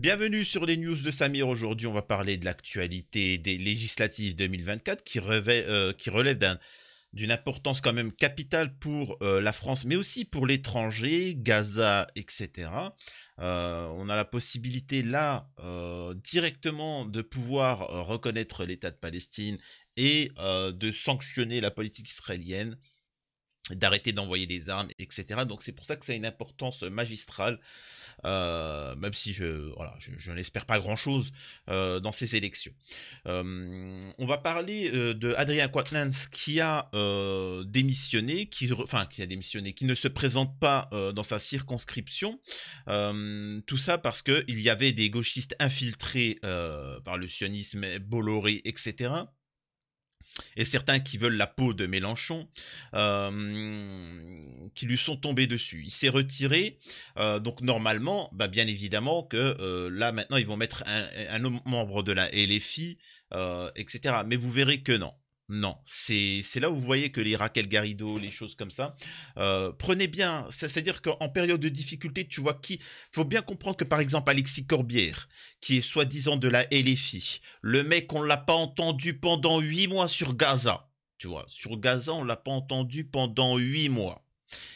bienvenue sur les news de Samir. Aujourd'hui, on va parler de l'actualité des législatives 2024 qui, euh, qui relève d'une importance quand même capitale pour euh, la France, mais aussi pour l'étranger, Gaza, etc. Euh, on a la possibilité là directement de pouvoir reconnaître l'État de Palestine et de sanctionner la politique israélienne d'arrêter d'envoyer des armes, etc. Donc c'est pour ça que ça a une importance euh, magistrale, euh, même si je, voilà, je, n'espère pas grand-chose euh, dans ces élections. on va parler de Adrien Quatnens qui a démissionné, qui, enfin qui a démissionné, qui ne se présente pas dans sa circonscription. tout ça parce qu'il y avait des gauchistes infiltrés par le sionisme, Bolloré, etc et certains qui veulent la peau de Mélenchon, euh, qui lui sont tombés dessus. Il s'est retiré, euh, donc normalement, bah, bien évidemment que euh, là maintenant ils vont mettre un, un membre de la LFI, etc. Mais vous verrez que non. Non, c'est là où vous voyez que les Raquel Garrido, les choses comme ça, euh, prenez bien, c'est-à-dire qu'en période de difficulté, tu vois qui... faut bien comprendre que par exemple Alexis Corbière, qui est soi-disant de la LFI, le mec, on l'a pas entendu pendant huit mois sur Gaza. Tu vois, sur Gaza, on l'a pas entendu pendant huit mois.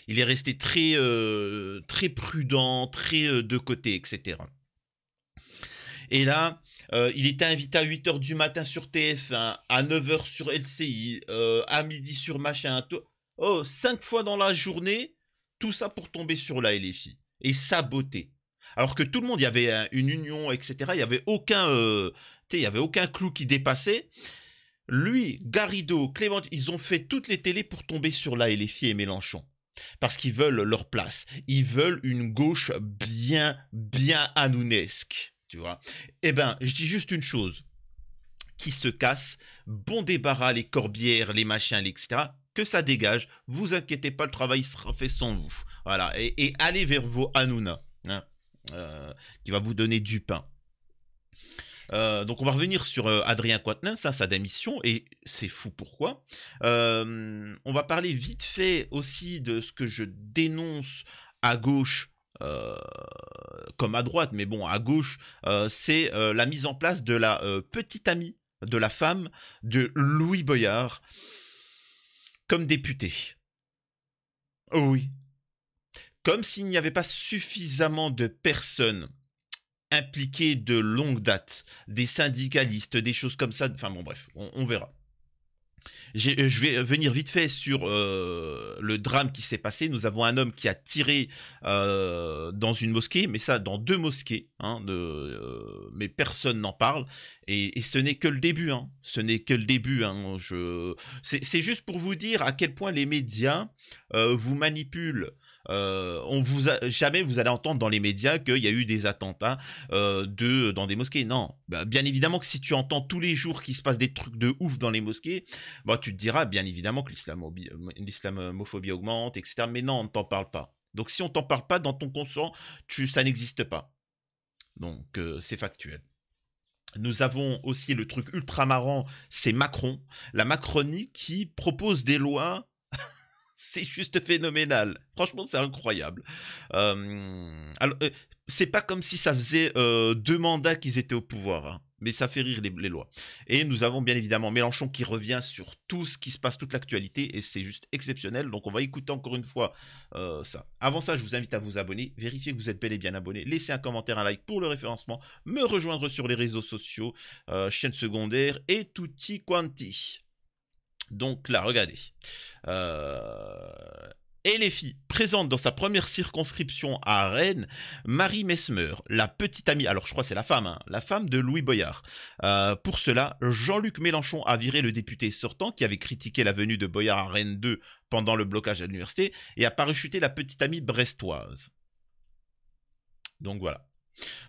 Il est resté très, euh, très prudent, très euh, de côté, etc. Et là, euh, il était invité à 8h du matin sur TF1, à 9h sur LCI, euh, à midi sur machin. Oh, 5 fois dans la journée, tout ça pour tomber sur la LFI et saboter. Alors que tout le monde, il y avait une union, etc. Il n'y avait aucun, euh, il y avait aucun clou qui dépassait. Lui, Garrido, Clément, ils ont fait toutes les télés pour tomber sur la LFI et Mélenchon. Parce qu'ils veulent leur place. Ils veulent une gauche bien, bien anounesque. Et Eh ben, je dis juste une chose qui se casse, bon débarras les corbières, les machins, etc. Que ça dégage, vous inquiétez pas, le travail sera fait sans vous. Voilà, et, allez vers vos Hanouna, hein, euh, qui va vous donner du pain. Euh, donc on va revenir sur euh, Adrien Quatennin, hein, ça, sa démission, et c'est fou pourquoi. on va parler vite fait aussi de ce que je dénonce à gauche comme à droite, mais bon, à gauche, euh, c'est euh, la mise en place de la euh, petite amie de la femme de Louis Boyard comme député. oui. Comme s'il n'y avait pas suffisamment de personnes impliquées de longue date, des syndicalistes, des choses comme ça. Enfin bon, bref, on verra. Euh, je vais euh, venir vite fait sur euh, le drame qui s'est passé. Nous avons un homme qui a tiré dans une mosquée, mais ça dans deux mosquées, hein, mais personne n'en parle. Et, ce n'est que le début. Hein. Ce n'est que le début. Hein. C'est juste pour vous dire à quel point les médias vous manipulent euh, on vous jamais vous allez entendre dans les médias qu'il y a eu des attentats euh, de, dans des mosquées. Non. Bah, bien évidemment que si tu entends tous les jours qu'il se passe des trucs de ouf dans les mosquées, bah, tu te diras bien évidemment que l'islamophobie augmente, etc. Mais non, on ne t'en parle pas. Donc si on t'en parle pas dans ton consent, tu, ça n'existe pas. Donc euh, c'est factuel. Nous avons aussi le truc ultra marrant, c'est Macron, la Macronie qui propose des lois c'est juste phénoménal. Franchement, c'est incroyable. Euh, alors, euh, c'est pas comme si ça faisait euh, deux mandats qu'ils étaient au pouvoir. Hein. mais ça fait rire les, les, lois. Et nous avons bien évidemment Mélenchon qui revient sur tout ce qui se passe, toute l'actualité, et c'est juste exceptionnel. Donc on va écouter encore une fois ça. Avant ça, je vous invite à vous abonner. Vérifiez que vous êtes bel et bien abonné. Laissez un commentaire, un like pour le référencement. Me rejoindre sur les réseaux sociaux, chaîne secondaire et tutti quanti. Donc là, regardez. Euh, et les filles, présente dans sa première circonscription à Rennes, Marie Mesmer, la petite amie, alors je crois c'est la femme, hein, la femme de Louis Boyard. Euh, pour cela, Jean-Luc Mélenchon a viré le député sortant qui avait critiqué la venue de Boyard à Rennes 2 pendant le blocage à l'université et a parachuté la petite amie brestoise. Donc voilà.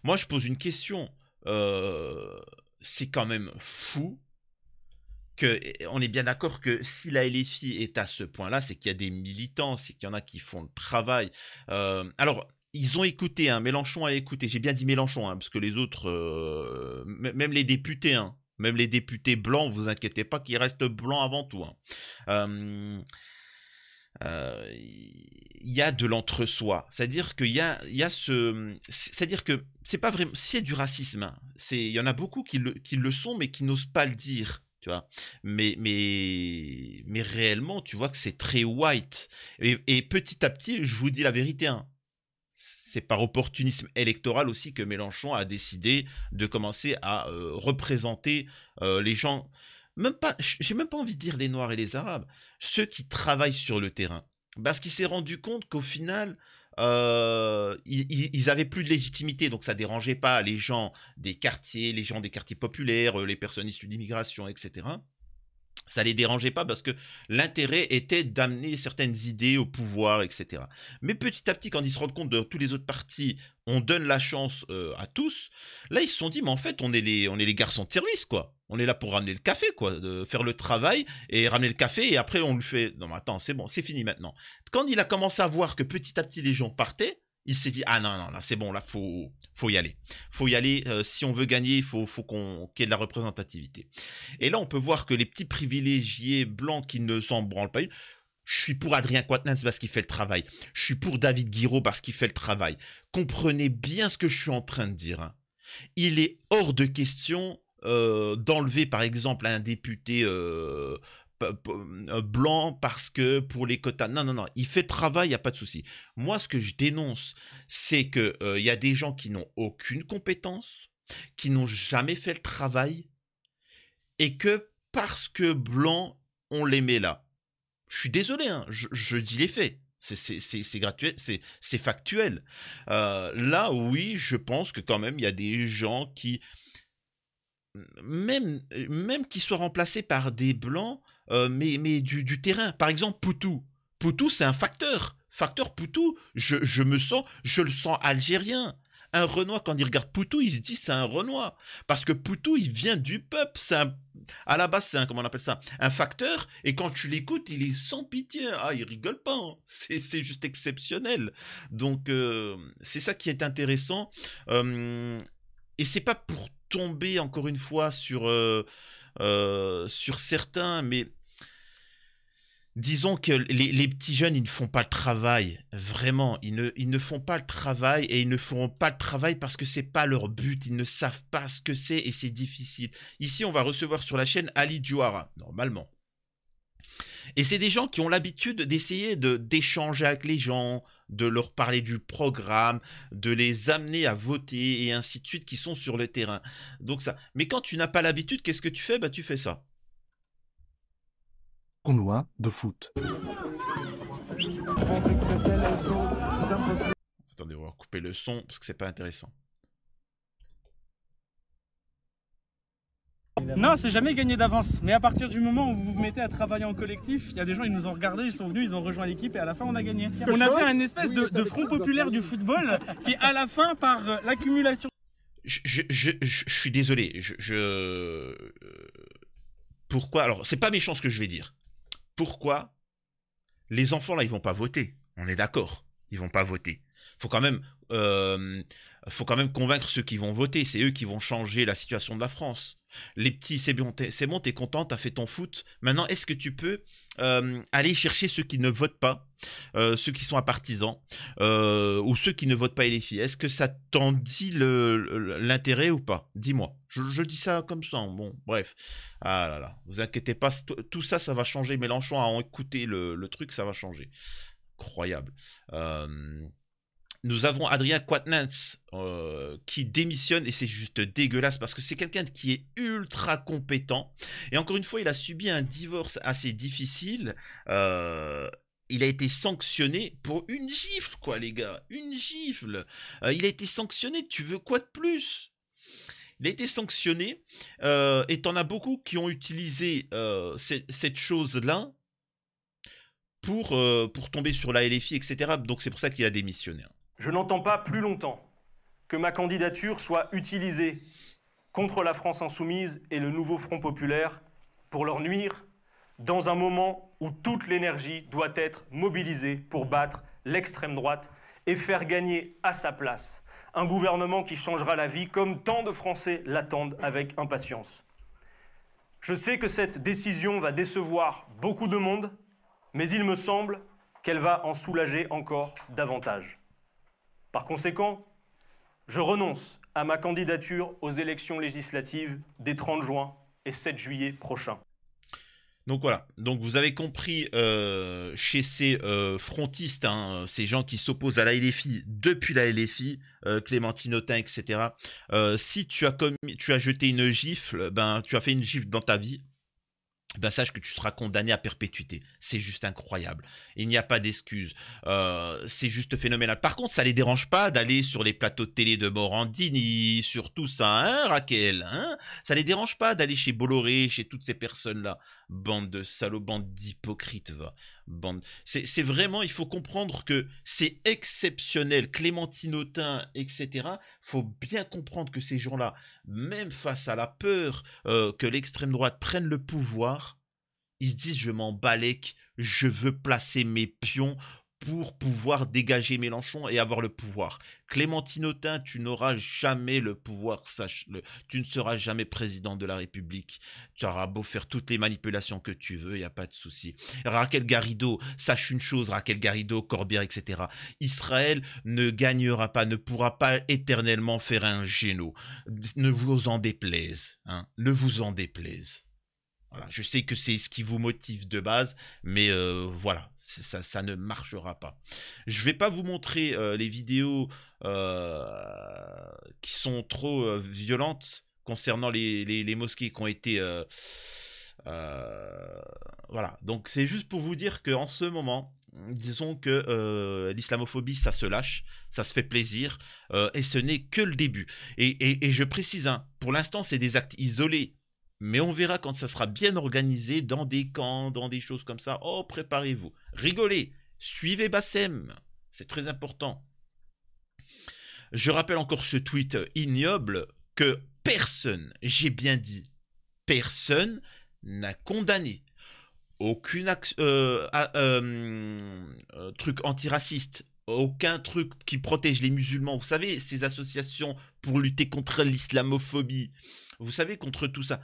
Moi je pose une question. Euh, c'est quand même fou on est bien d'accord que si la LFI est à ce point-là, c'est qu'il y a des militants, c'est qu'il y en a qui font le travail. Euh, alors, ils ont écouté, hein, Mélenchon a écouté. J'ai bien dit Mélenchon, hein, parce que les autres, euh, même les députés, hein, même les députés blancs, vous inquiétez pas, qu'ils restent blancs avant tout. Euh, il y a de l'entre-soi. C'est-à-dire qu'il y a, y a ce. C'est-à-dire que c'est pas vraiment. C'est du racisme. Il y en a beaucoup qui le, qui le sont, mais qui n'osent pas le dire tu vois. Mais, mais, mais réellement, tu vois que c'est très white. Et, petit à petit, je vous dis la vérité, hein. c'est par opportunisme électoral aussi que Mélenchon a décidé de commencer à euh, représenter euh, les gens, même pas, j'ai même pas envie de dire les Noirs et les Arabes, ceux qui travaillent sur le terrain. Parce qu'il s'est rendu compte qu'au final, euh, ils, ils, avaient plus de légitimité, donc ça dérangeait pas les gens des quartiers, les gens des quartiers populaires, euh, les personnes issues d'immigration, etc ça les dérangeait pas parce que l'intérêt était d'amener certaines idées au pouvoir, etc. Mais petit à petit, quand ils se rendent compte de tous les autres partis, on donne la chance euh, à tous. Là, ils se sont dit, mais en fait, on est les, garçons de service, quoi. On est là pour ramener le café, quoi, faire le travail et ramener le café et après on le fait. Non, mais attends, c'est bon, c'est fini maintenant. Quand il a commencé à voir que petit à petit les gens partaient, il s'est dit ah non non là c'est bon là faut faut y aller faut y aller euh, si on veut gagner il faut qu'on qu'il y ait de la représentativité et là on peut voir que les petits privilégiés blancs qui ne s'en branlent pas je suis pour Adrien Quatennens parce qu'il fait le travail je suis pour David Guiraud parce qu'il fait le travail comprenez bien ce que je suis en train de dire hein. il est hors de question euh, d'enlever par exemple un député euh, euh, blanc parce que pour les quotas. Non, non, non, il fait le travail, il n'y a pas de souci. Moi, ce que je dénonce, c'est qu'il euh, y a des gens qui n'ont aucune compétence, qui n'ont jamais fait le travail, et que parce que blanc, on les met là. Je suis désolé, hein, je, dis les faits. C'est gratuit, c'est factuel. Euh, là, oui, je pense que quand même, il y a des gens qui, même, même qu'ils soient remplacés par des blancs, euh, mais, du, terrain. Par exemple, Poutou. Poutou, c'est un facteur. Facteur Poutou, je, me sens, je le sens algérien. Un Renoir, quand il regarde Poutou, il se dit c'est un Renoir. Parce que Poutou, il vient du peuple. C'est à la base, c'est un, comment on appelle ça, un facteur. Et quand tu l'écoutes, il est sans pitié. Ah, il rigole pas. Hein. C'est, c'est juste exceptionnel. Donc, euh, c'est ça qui est intéressant. Euh, et c'est pas pour tomber encore une fois sur, euh, euh, sur certains, mais disons que les, petits jeunes, ils ne font pas le travail, vraiment. Ils ne, ils ne font pas le travail et ils ne feront pas le travail parce que ce n'est pas leur but. Ils ne savent pas ce que c'est et c'est difficile. Ici, on va recevoir sur la chaîne Ali Djouara, normalement. Et c'est des gens qui ont l'habitude d'essayer de d'échanger avec les gens, de leur parler du programme, de les amener à voter et ainsi de suite qui sont sur le terrain. Donc ça. Mais quand tu n'as pas l'habitude, qu'est-ce que tu fais Bah tu fais ça. Tournoi de foot. Attendez, on va couper le son parce que c'est pas intéressant. Non, c'est jamais gagné d'avance. Mais à partir du moment où vous vous mettez à travailler en collectif, il y a des gens, ils nous ont regardés, ils sont venus, ils ont rejoint l'équipe et à la fin, on a gagné. On a fait un espèce de, front populaire du football qui, à la fin, par euh, l'accumulation. Je, suis désolé. Euh, pourquoi Alors, c'est pas méchant ce que je vais dire. Pourquoi les enfants, là, ils vont pas voter On est d'accord. Ils vont pas voter. Faut quand même. Euh, faut quand même convaincre ceux qui vont voter. C'est eux qui vont changer la situation de la France les petits, c'est bon, t'es bon, content, t'as fait ton foot. Maintenant, est-ce que tu peux euh, aller chercher ceux qui ne votent pas, euh, ceux qui sont à partisans, euh, ou ceux qui ne votent pas et les filles Est-ce que ça t'en dit l'intérêt ou pas Dis-moi. Je, dis ça comme ça. Hein, bon, bref. Ah là là, vous inquiétez pas, tout ça, ça va changer. Mélenchon a écouté le, le truc, ça va changer. Incroyable nous avons Adrien Quatnens euh, qui démissionne et c'est juste dégueulasse parce que c'est quelqu'un qui est ultra compétent. Et encore une fois, il a subi un divorce assez difficile. Euh, il a été sanctionné pour une gifle, quoi, les gars. Une gifle. Euh, il a été sanctionné. Tu veux quoi de plus il a été sanctionné et t'en as beaucoup qui ont utilisé cette chose-là pour, pour tomber sur la LFI, etc. Donc c'est pour ça qu'il a démissionné. Hein. Je n'entends pas plus longtemps que ma candidature soit utilisée contre la France insoumise et le nouveau Front populaire pour leur nuire dans un moment où toute l'énergie doit être mobilisée pour battre l'extrême droite et faire gagner à sa place un gouvernement qui changera la vie comme tant de Français l'attendent avec impatience. Je sais que cette décision va décevoir beaucoup de monde, mais il me semble qu'elle va en soulager encore davantage. Par conséquent, je renonce à ma candidature aux élections législatives des 30 juin et 7 juillet prochains. Donc voilà, donc vous avez compris euh, chez ces euh, frontistes, hein, ces gens qui s'opposent à la LFI depuis la LFI, euh, Clémentine Autain, etc. si tu as commis, tu as jeté une gifle, ben tu as fait une gifle dans ta vie, ben, sache que tu seras condamné à perpétuité. C'est juste incroyable. Il n'y a pas d'excuse. Euh, c'est juste phénoménal. Par contre, ça les dérange pas d'aller sur les plateaux de télé de Morandini, sur tout ça, hein, Raquel hein Ça les dérange pas d'aller chez Bolloré, chez toutes ces personnes-là. Bande de salauds, bande d'hypocrites, va. Bande... C'est vraiment, il faut comprendre que c'est exceptionnel. Clémentinotin, etc. faut bien comprendre que ces gens-là, même face à la peur euh, que l'extrême droite prenne le pouvoir, ils se disent je m'en balèque, je veux placer mes pions pour pouvoir dégager Mélenchon et avoir le pouvoir. Clémentine tu n'auras jamais le pouvoir, sache-le. Tu ne seras jamais président de la République. Tu auras beau faire toutes les manipulations que tu veux, il n'y a pas de souci. Raquel Garrido, sache une chose, Raquel Garrido, Corbière, etc. Israël ne gagnera pas, ne pourra pas éternellement faire un géno. Ne vous en déplaise, hein. Ne vous en déplaise je sais que c'est ce qui vous motive de base, mais euh, voilà, ça, ne marchera pas. Je ne vais pas vous montrer euh, les vidéos euh, qui sont trop violentes concernant les, mosquées qui ont été... voilà, donc c'est juste pour vous dire qu'en ce moment, disons que l'islamophobie, ça se lâche, ça se fait plaisir, et ce n'est que le début. Et, je précise, hein, pour l'instant, c'est des actes isolés mais on verra quand ça sera bien organisé dans des camps, dans des choses comme ça. Oh, préparez-vous. Rigolez. Suivez Bassem. C'est très important. Je rappelle encore ce tweet ignoble que personne, j'ai bien dit, personne n'a condamné aucune euh, euh, euh, truc antiraciste, aucun truc qui protège les musulmans. Vous savez, ces associations pour lutter contre l'islamophobie, vous savez, contre tout ça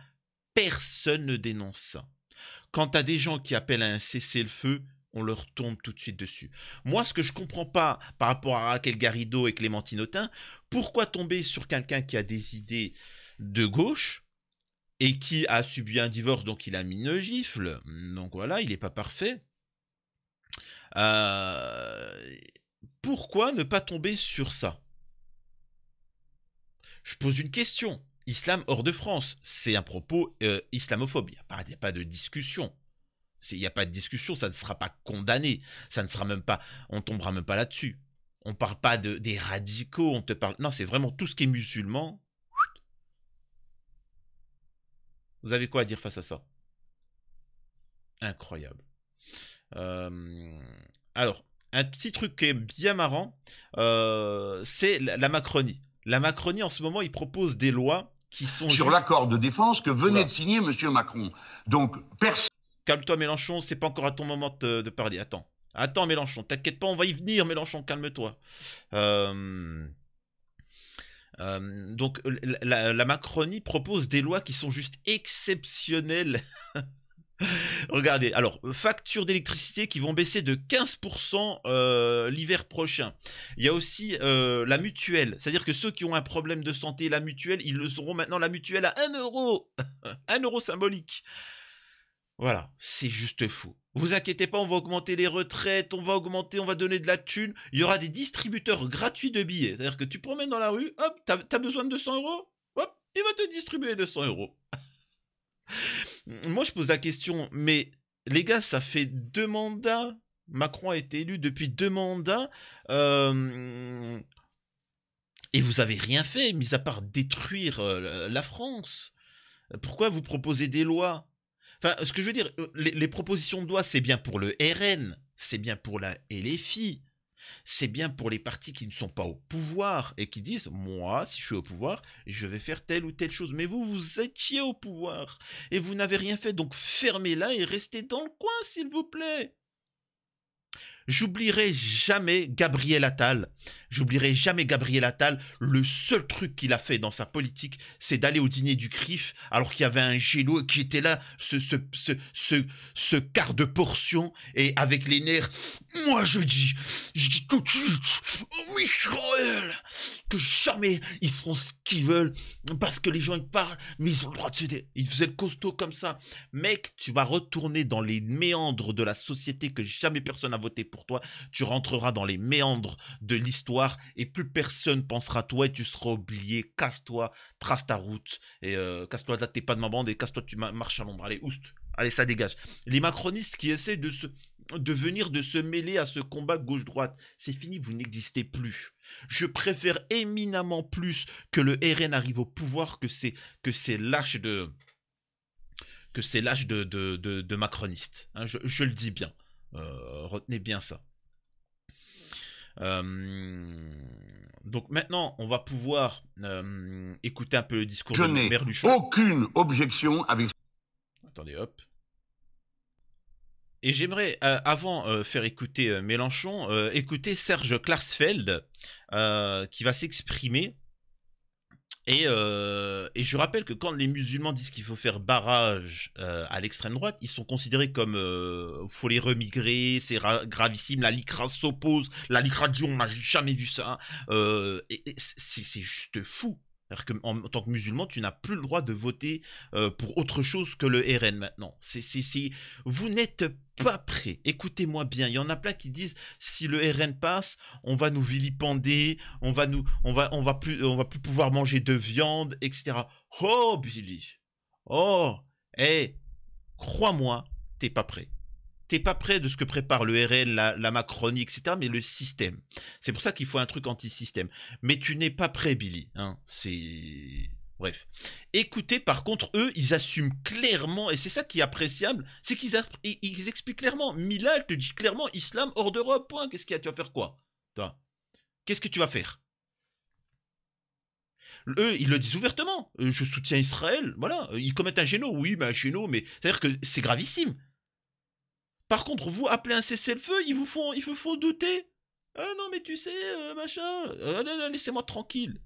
personne ne dénonce ça. Quant à des gens qui appellent à un cessez-le-feu, on leur tombe tout de suite dessus. Moi, ce que je comprends pas par rapport à Raquel Garrido et Clémentine pourquoi tomber sur quelqu'un qui a des idées de gauche et qui a subi un divorce, donc il a mis une gifle, donc voilà, il n'est pas parfait. Euh, pourquoi ne pas tomber sur ça Je pose une question islam hors de France. C'est un propos euh, islamophobe. Il n'y a, pas, de discussion. Il n'y a pas de discussion, ça ne sera pas condamné. Ça ne sera même pas. On tombera même pas là-dessus. On ne parle pas de, des radicaux, on te parle. Non, c'est vraiment tout ce qui est musulman. Vous avez quoi à dire face à ça Incroyable. Euh, alors, un petit truc qui est bien marrant, euh, c'est la Macronie. La Macronie, en ce moment, il propose des lois sur l'accord de défense que venait de signer M. Macron. Donc, personne. Calme-toi, Mélenchon, c'est pas encore à ton moment de, parler. Attends. Attends, Mélenchon, t'inquiète pas, on va y venir, Mélenchon, calme-toi. Euh, euh, donc la, la, Macronie propose des lois qui sont juste exceptionnelles Regardez, alors, factures d'électricité qui vont baisser de 15% euh, l'hiver prochain. Il y a aussi euh, la mutuelle, c'est-à-dire que ceux qui ont un problème de santé, la mutuelle, ils le seront maintenant, la mutuelle à 1 euro 1 euro symbolique Voilà, c'est juste fou. Vous inquiétez pas, on va augmenter les retraites, on va augmenter, on va donner de la thune. Il y aura des distributeurs gratuits de billets. C'est-à-dire que tu promènes dans la rue, hop, t'as as besoin de 200 euros Hop, il va te distribuer 200 euros moi je pose la question, mais les gars, ça fait deux mandats. Macron a été élu depuis deux mandats. Euh, et vous avez rien fait, mis à part détruire euh, la France. Pourquoi vous proposez des lois Enfin, ce que je veux dire, euh, les, les propositions de loi, c'est bien pour le RN, c'est bien pour la LFI, c'est bien pour les partis qui ne sont pas au pouvoir et qui disent Moi, si je suis au pouvoir, je vais faire telle ou telle chose. Mais vous, vous étiez au pouvoir et vous n'avez rien fait. Donc fermez-la et restez dans le coin, s'il vous plaît. J'oublierai jamais Gabriel Attal. J'oublierai jamais Gabriel Attal. Le seul truc qu'il a fait dans sa politique, c'est d'aller au dîner du CRIF alors qu'il y avait un gélo qui était là, ce, ce, ce, ce, ce quart de portion, et avec les nerfs, moi je dis, je dis tout de suite, oh, que jamais ils feront ce qu'ils veulent parce que les gens ils parlent, mais ils ont le droit de céder. Ils faisaient le costaud comme ça. Mec, tu vas retourner dans les méandres de la société que jamais personne n'a voté pour toi. Tu rentreras dans les méandres de l'histoire et plus personne pensera à toi et tu seras oublié. Casse-toi, trace ta route et euh, casse-toi là, t'es pas de ma bande et casse-toi, tu marches à l'ombre. Allez, oust, allez, ça dégage. Les macronistes qui essaient de venir de se mêler à ce combat gauche-droite. C'est fini, vous n'existez plus. Je préfère éminemment plus que le RN arrive au pouvoir que c'est que lâche de que c'est l'âge de, de, hein. je, le dis bien. Euh, retenez bien ça. Euh, donc maintenant, on va pouvoir euh, écouter un peu le discours Je de Aucune objection avec. Attendez, hop. Et j'aimerais, avant faire écouter Mélenchon, écouter Serge Klarsfeld, qui va s'exprimer euh, et, je rappelle que quand les musulmans disent qu'il faut faire barrage euh, à l'extrême droite, ils sont considérés comme il euh, faut les remigrer, c'est gravissime, la LICRA s'oppose, la LICRA dit on n'a jamais vu ça. Hein. c'est juste fou. En tant que musulman, tu n'as plus le droit de voter euh, pour autre chose que le RN maintenant. Vous n'êtes pas prêt. Écoutez-moi bien. Il y en a plein qui disent si le RN passe, on va nous vilipender, on va nous, on va, on va plus, on va plus pouvoir manger de viande, etc. Oh Billy, oh, hé, eh, crois-moi, t'es pas prêt t'es pas prêt de ce que prépare le RN, la, Macronie, etc., mais le système. C'est pour ça qu'il faut un truc anti-système. Mais tu n'es pas prêt, Billy. Hein. C'est... Bref. Écoutez, par contre, eux, ils assument clairement, et c'est ça qui est appréciable, c'est qu'ils ils expliquent clairement. Mila, te dit clairement, islam hors d'Europe, point. Qu'est-ce qu'il y a Tu vas faire quoi Toi Qu'est-ce que tu vas faire eux, ils le disent ouvertement. Euh, je soutiens Israël. Voilà. Ils commettent un géno. Oui, mais un géno, mais. C'est-à-dire que c'est gravissime. Par contre, vous appelez un cessez-le-feu, il vous font, douter. Ah non, mais tu sais, euh, machin, euh, laissez-moi tranquille.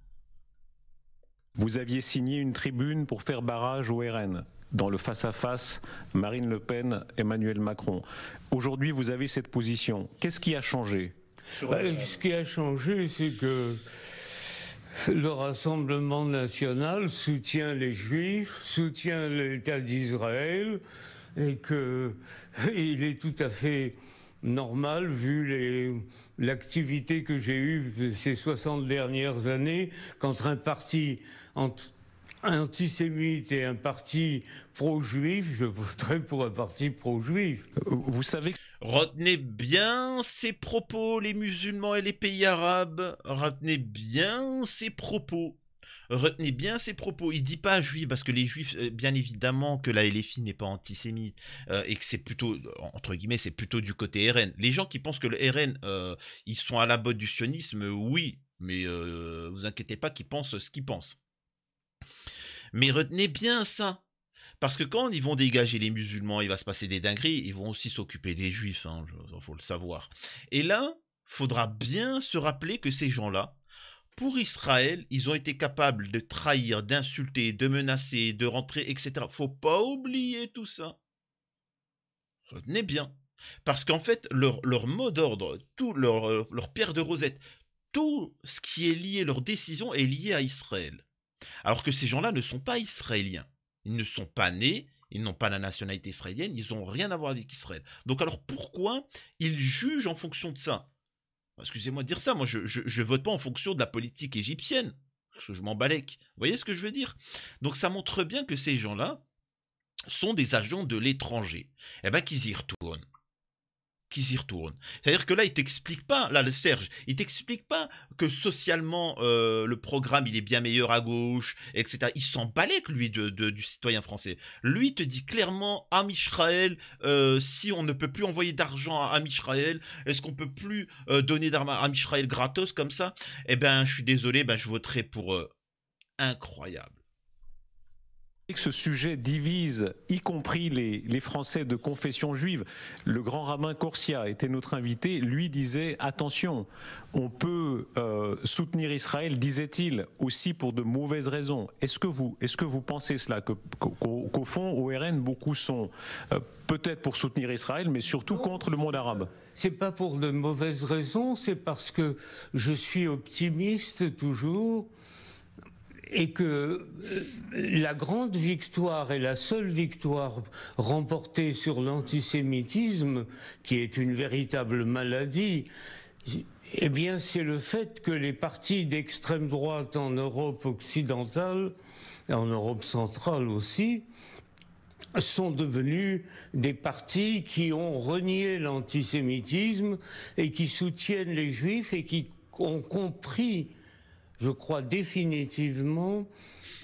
Vous aviez signé une tribune pour faire barrage au RN dans le face-à-face Marine Le Pen, Emmanuel Macron. Aujourd'hui, vous avez cette position. Qu'est-ce qui a changé ben, Ce qui a changé, c'est que le Rassemblement national soutient les Juifs, soutient l'État d'Israël, et qu'il est tout à fait normal vu l'activité que j'ai eue ces 60 dernières années qu'entre un parti antisémite et un parti pro-juif, je voterai pour un parti pro-juif. Vous savez... Retenez bien ces propos, les musulmans et les pays arabes. Retenez bien ces propos retenez bien ses propos. Il dit pas juif parce que les juifs, euh, bien évidemment que la LFI n'est pas antisémite euh, et que c'est plutôt, euh, entre guillemets, c'est plutôt du côté RN. Les gens qui pensent que le RN, ils sont à la botte du sionisme, oui, mais vous inquiétez pas qu'ils pensent ce qu'ils pensent. Mais retenez bien ça. Parce que quand ils vont dégager les musulmans, il va se passer des dingueries, ils vont aussi s'occuper des juifs, il hein, faut le savoir. Et là, faudra bien se rappeler que ces gens-là, pour Israël, ils ont été capables de trahir, d'insulter, de menacer, de rentrer, etc. Faut pas oublier tout ça. Retenez bien. Parce qu'en fait, leur, mot d'ordre, tout leur, euh, leur pierre de rosette, tout ce qui est lié, leur décision est liée à Israël. Alors que ces gens-là ne sont pas israéliens. Ils ne sont pas nés, ils n'ont pas la nationalité israélienne, ils n'ont rien à voir avec Israël. Donc alors pourquoi ils jugent en fonction de ça Excusez-moi de dire ça, moi je, je, vote pas en fonction de la politique égyptienne. je m'en balèque. Vous voyez ce que je veux dire Donc ça montre bien que ces gens-là sont des agents de l'étranger. Eh bien qu'ils y retournent qui s'y retourne, C'est-à-dire que là, il t'explique pas, là, le Serge, il t'explique pas que socialement, euh, le programme, il est bien meilleur à gauche, etc. Il s'emballait que lui de, du citoyen français. Lui te dit clairement, à Israël, euh, si on ne peut plus envoyer d'argent à, Israël, est-ce qu'on peut plus euh, donner d'armes à, Israël gratos comme ça Eh ben, je suis désolé, ben, je voterai pour Incroyable que ce sujet divise, y compris les, Français de confession juive. Le grand rabbin Corsia était notre invité. Lui disait attention, on peut euh, soutenir Israël, disait-il, aussi pour de mauvaises raisons. Est-ce que vous, est que vous pensez cela qu'au, fond, au RN, beaucoup sont euh, peut-être pour soutenir Israël, mais surtout contre le monde arabe C'est pas pour de mauvaises raisons, c'est parce que je suis optimiste toujours et que euh, la grande victoire et la seule victoire remportée sur l'antisémitisme, qui est une véritable maladie, eh bien, c'est le fait que les partis d'extrême droite en Europe occidentale, et en Europe centrale aussi, sont devenus des partis qui ont renié l'antisémitisme et qui soutiennent les juifs et qui ont compris je crois définitivement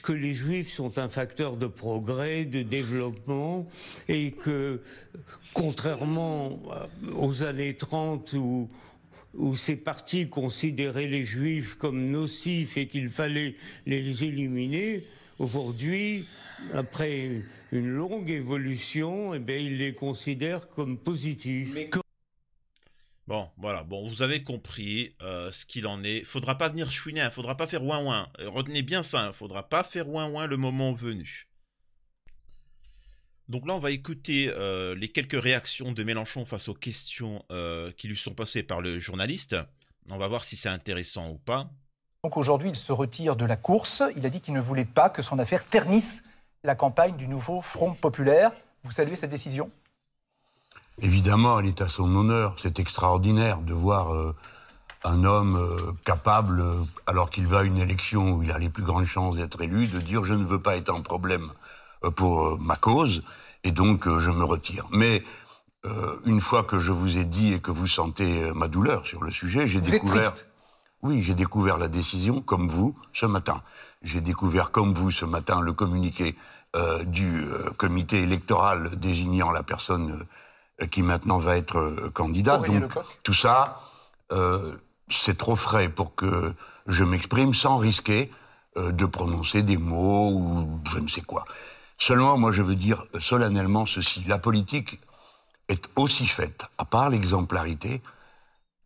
que les juifs sont un facteur de progrès, de développement, et que, contrairement aux années 30 où, où ces partis considéraient les juifs comme nocifs et qu'il fallait les éliminer, aujourd'hui, après une longue évolution, eh bien, ils les considèrent comme positifs. Bon, voilà, bon, vous avez compris euh, ce qu'il en est. Faudra pas venir chouiner, ne hein. faudra pas faire ouin ouin. Euh, retenez bien ça, ne hein. faudra pas faire ouin ouin le moment venu. Donc là, on va écouter euh, les quelques réactions de Mélenchon face aux questions qui lui sont passées par le journaliste. On va voir si c'est intéressant ou pas. Donc aujourd'hui, il se retire de la course. Il a dit qu'il ne voulait pas que son affaire ternisse la campagne du nouveau Front populaire. Vous saluez cette décision Évidemment, elle est à son honneur. C'est extraordinaire de voir euh, un homme euh, capable, euh, alors qu'il va à une élection où il a les plus grandes chances d'être élu, de dire je ne veux pas être un problème pour ma cause, et donc je me retire. Mais une fois que je vous ai dit et que vous sentez ma douleur sur le sujet, j'ai découvert... oui, j'ai découvert la décision, comme vous, ce matin. J'ai découvert, comme vous, ce matin, le communiqué du comité électoral désignant la personne qui maintenant va être euh, candidat. Donc, tout ça, euh, c'est trop frais pour que je m'exprime sans risquer euh, de prononcer des mots ou je ne sais quoi. Seulement, moi, je veux dire solennellement ceci. La politique est aussi faite, à part l'exemplarité,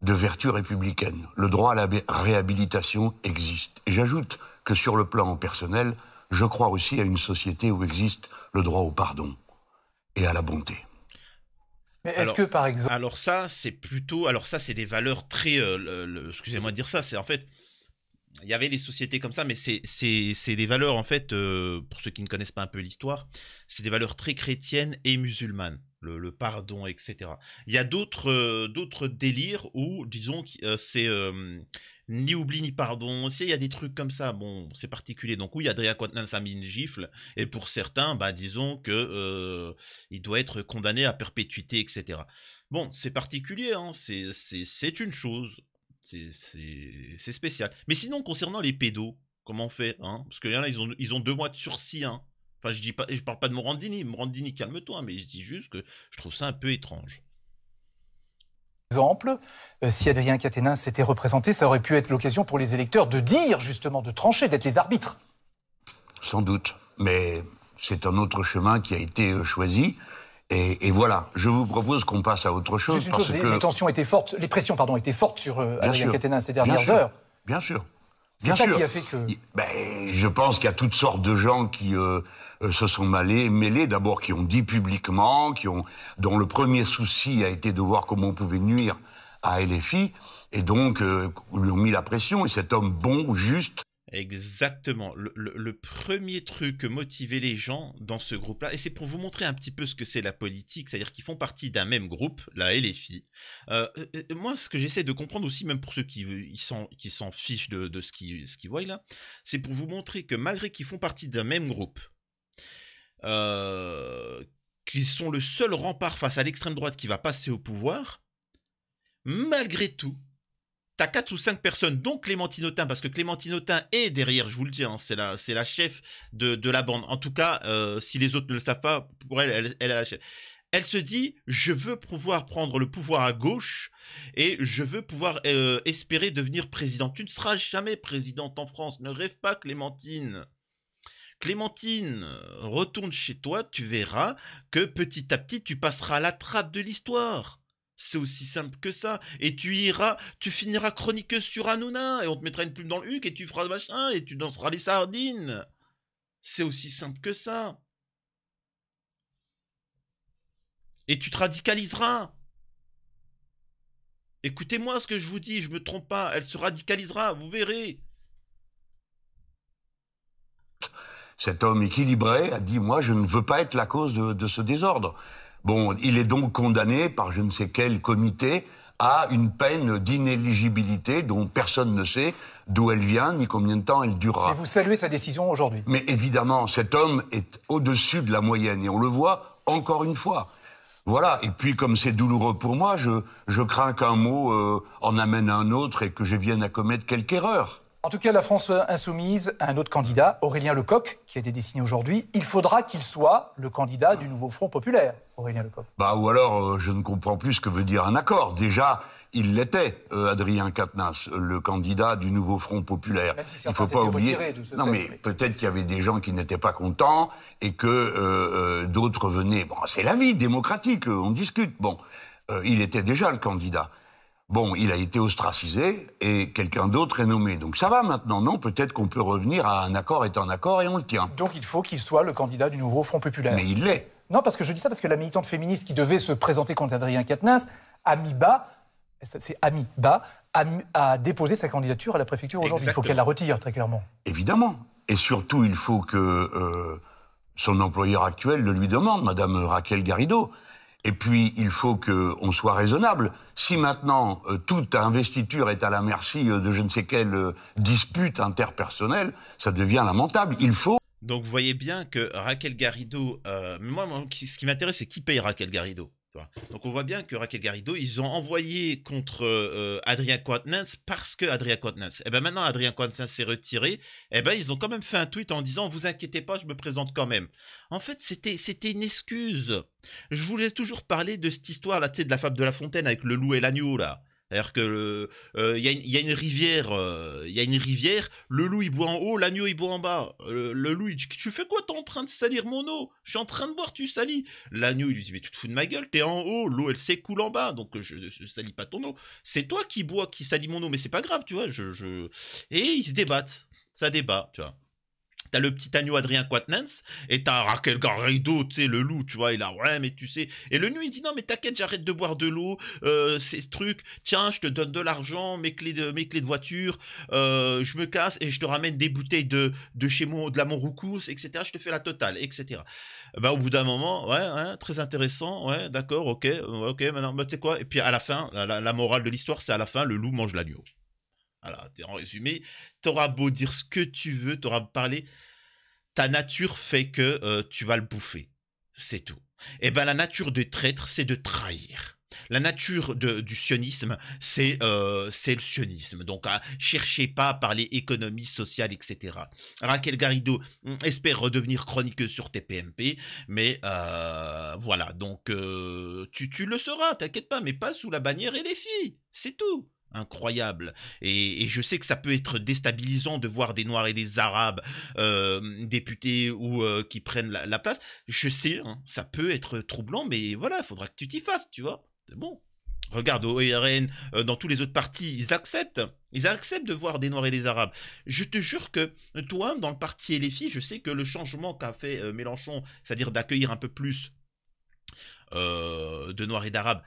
de vertu républicaine. Le droit à la réhabilitation existe. Et j'ajoute que sur le plan personnel, je crois aussi à une société où existe le droit au pardon et à la bonté est-ce que par exemple. Alors ça, c'est plutôt. Alors ça, c'est des valeurs très. Euh, excusez-moi de dire ça, c'est en fait. Il y avait des sociétés comme ça, mais c'est des valeurs, en fait, euh, pour ceux qui ne connaissent pas un peu l'histoire, c'est des valeurs très chrétiennes et musulmanes. Le, pardon, etc. Il y a d'autres euh, d'autres délires où, disons, c'est ni oubli ni pardon. Si il y a des trucs comme ça, bon, c'est particulier. Donc oui, Adria Quatennens a mis une gifle, et pour certains, bah, disons que euh, il doit être condamné à perpétuité, etc. Bon, c'est particulier, hein, c'est une chose, c'est spécial. Mais sinon, concernant les pédos, comment on fait hein? Parce que là, ils ont, ils ont deux mois de sursis, hein. Enfin, je dis pas, je parle pas de Morandini. Morandini, calme-toi, mais je dis juste que je trouve ça un peu étrange exemple, euh, si Adrien Quatennens s'était représenté, ça aurait pu être l'occasion pour les électeurs de dire, justement, de trancher, d'être les arbitres. Sans doute. Mais c'est un autre chemin qui a été euh, choisi. Et, voilà, je vous propose qu'on passe à autre chose. une parce chose, que... les, tensions étaient fortes, les pressions pardon, étaient fortes sur euh, Adrien Caténin ces dernières bien sûr, heures. Bien sûr. C'est ça qui a fait que. Ben, je pense qu'il y a toutes sortes de gens qui. Euh, se sont mêlés, mêlés d'abord, qui ont dit publiquement, qui ont, dont le premier souci a été de voir comment on pouvait nuire à LFI, et donc euh, lui ont mis la pression. Et cet homme bon, juste. Exactement. Le, premier truc que motivait les gens dans ce groupe-là, et c'est pour vous montrer un petit peu ce que c'est la politique, c'est-à-dire qu'ils font partie d'un même groupe, la LFI. Euh, moi, ce que j'essaie de comprendre aussi, même pour ceux qui s'en qui fichent de, ce qu'ils voient là, c'est pour vous montrer que malgré qu'ils font partie d'un même groupe, euh, qui sont le seul rempart face à l'extrême droite qui va passer au pouvoir, malgré tout, t'as quatre ou cinq personnes, dont Clémentine Autain, parce que Clémentine Autain est derrière, je vous le dis, hein, c'est la, chef de, la bande. En tout cas, euh, si les autres ne le savent pas, pour elle, elle, elle la chef. Elle se dit, je veux pouvoir prendre le pouvoir à gauche et je veux pouvoir euh, espérer devenir présidente. Tu ne seras jamais présidente en France, ne rêve pas Clémentine. Clémentine, retourne chez toi, tu verras que petit à petit tu passeras à la trappe de l'histoire. C'est aussi simple que ça. Et tu iras, tu finiras chroniqueuse sur Hanouna, et on te mettra une plume dans le huc, et tu feras machin, et tu danseras les sardines. C'est aussi simple que ça. Et tu te radicaliseras. Écoutez-moi ce que je vous dis, je me trompe pas, elle se radicalisera, vous verrez. Cet homme équilibré a dit, moi, je ne veux pas être la cause de, ce désordre. Bon, il est donc condamné par je ne sais quel comité à une peine d'inéligibilité dont personne ne sait d'où elle vient ni combien de temps elle durera. Mais vous saluez sa décision aujourd'hui. Mais évidemment, cet homme est au-dessus de la moyenne et on le voit encore une fois. Voilà, et puis comme c'est douloureux pour moi, je, crains qu'un mot euh, en amène un autre et que je vienne à commettre quelque erreur. En tout cas, la France insoumise a un autre candidat, Aurélien Lecoq, qui a été dessiné aujourd'hui. Il faudra qu'il soit le candidat du nouveau Front populaire, Aurélien Lecoq. Bah, ou alors, euh, je ne comprends plus ce que veut dire un accord. Déjà, il l'était, euh, Adrien Quatennens, le candidat du nouveau Front populaire. il ne faut pas oublier. Non, mais, peut-être qu'il y avait des gens qui n'étaient pas contents et que euh, d'autres venaient. Bon, c'est la vie démocratique, on discute. Bon, il était déjà le candidat. Bon, il a été ostracisé et quelqu'un d'autre est nommé. Donc ça va maintenant, non Peut-être qu'on peut revenir à un accord est un accord et on le tient. Donc il faut qu'il soit le candidat du nouveau Front populaire. Mais il l'est. Non, parce que je dis ça parce que la militante féministe qui devait se présenter contre Adrien Quatennens, bas, c'est bas, a déposé sa candidature à la préfecture aujourd'hui. Il faut qu'elle la retire, très clairement. Évidemment. Et surtout, il faut que euh, son employeur actuel le lui demande, Madame Raquel Garrido. Et puis, il faut qu'on soit raisonnable. Si maintenant, euh, toute investiture est à la merci euh, de je ne sais quelle euh, dispute interpersonnelle, ça devient lamentable. Il faut... Donc, vous voyez bien que Raquel Garrido... moi, moi, ce qui m'intéresse, c'est qui paye Raquel Garrido donc on voit bien que Raquel Garrido, ils ont envoyé contre euh, Adrien Quatennens parce que Adrien Quatennens. Et eh ben maintenant Adrien Quatennens s'est retiré. Et eh ben ils ont quand même fait un tweet en disant vous inquiétez pas, je me présente quand même. En fait c'était c'était une excuse. Je voulais toujours parler de cette histoire là, tu de la fable de La Fontaine avec le loup et l'agneau là. Alors que il euh, y, a une rivière, il euh, a une rivière. Le loup il boit en haut, l'agneau il boit en bas. le loup il dit tu fais quoi T'es en train de salir mon eau. Je suis en train de boire, tu salis. L'agneau il lui dit mais tu te fous de ma gueule, t'es en haut, l'eau elle s'écoule en bas, donc je ne salis pas ton eau. C'est toi qui bois qui salis mon eau, mais c'est pas grave, tu vois. Je, je... et ils se débattent, ça débat, tu vois le petit agneau Adrien Quatnens, et t'as Raquel Garrido, tu sais, le loup, tu vois, il a, ouais, mais tu sais. Et le nuit il dit, non, mais t'inquiète, j'arrête de boire de l'eau, euh, ces trucs, tiens, je te donne de l'argent, mes clés de, mes clés de voiture, euh, je me casse et je te ramène des bouteilles de, de chez moi, de la Montroucous, etc., je te fais la totale, etc. Eh bah, ben, au bout d'un moment, ouais, hein, très intéressant, ouais, d'accord, ok, euh, ok, maintenant, bah, tu sais quoi, et puis à la fin, la, la morale de l'histoire, c'est à la fin, le loup mange l'agneau. Voilà, en résumé, t'auras beau dire ce que tu veux, t'auras parlé, ta nature fait que euh, tu vas le bouffer. C'est tout. Et eh ben la nature des traître, c'est de trahir. La nature du sionisme, c'est euh, c'est le sionisme. Donc, à, cherchez pas à parler économie sociale, etc. Raquel Garrido hum, espère redevenir chroniqueuse sur TPMP, mais euh, voilà. Donc, tu, tu le seras, t'inquiète pas, mais pas sous la bannière et les filles. C'est tout incroyable. Et, je sais que ça peut être déstabilisant de voir des Noirs et des Arabes euh, députés ou euh, qui prennent la, place. Je sais, hein, ça peut être troublant, mais voilà, il faudra que tu t'y fasses, tu vois. C'est bon. Regarde, au euh, dans tous les autres partis, ils acceptent. Ils acceptent de voir des Noirs et des Arabes. Je te jure que toi, dans le parti LFI, je sais que le changement qu'a fait Mélenchon, c'est-à-dire d'accueillir un peu plus de Noirs et d'Arabes,